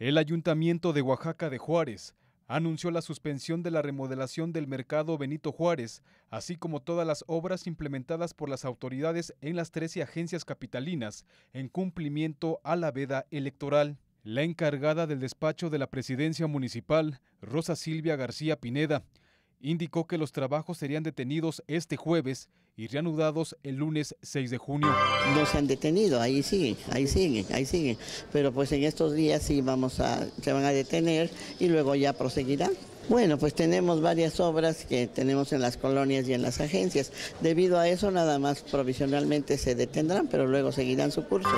El ayuntamiento de Oaxaca de Juárez anunció la suspensión de la remodelación del mercado Benito Juárez, así como todas las obras implementadas por las autoridades en las 13 agencias capitalinas en cumplimiento a la veda electoral. La encargada del despacho de la presidencia municipal, Rosa Silvia García Pineda, indicó que los trabajos serían detenidos este jueves y reanudados el lunes 6 de junio. No se han detenido, ahí siguen, ahí siguen, ahí siguen. Pero pues en estos días sí vamos a, se van a detener y luego ya proseguirán. Bueno, pues tenemos varias obras que tenemos en las colonias y en las agencias. Debido a eso, nada más provisionalmente se detendrán, pero luego seguirán su curso.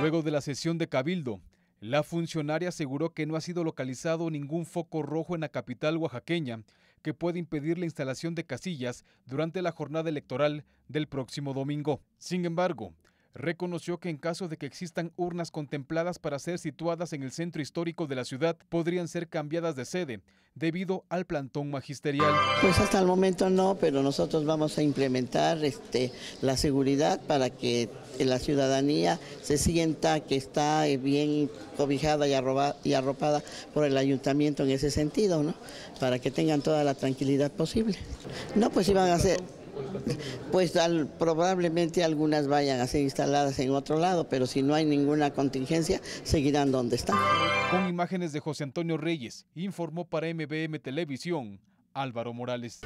Luego de la sesión de Cabildo, la funcionaria aseguró que no ha sido localizado ningún foco rojo en la capital oaxaqueña que puede impedir la instalación de casillas durante la jornada electoral del próximo domingo. Sin embargo, reconoció que en caso de que existan urnas contempladas para ser situadas en el centro histórico de la ciudad, podrían ser cambiadas de sede debido al plantón magisterial. Pues hasta el momento no, pero nosotros vamos a implementar este, la seguridad para que la ciudadanía se sienta que está bien cobijada y, y arropada por el ayuntamiento en ese sentido, ¿no? Para que tengan toda la tranquilidad posible. No, pues iban a ser... Pues probablemente algunas vayan a ser instaladas en otro lado, pero si no hay ninguna contingencia, seguirán donde están. Con imágenes de José Antonio Reyes, informó para MBM Televisión Álvaro Morales.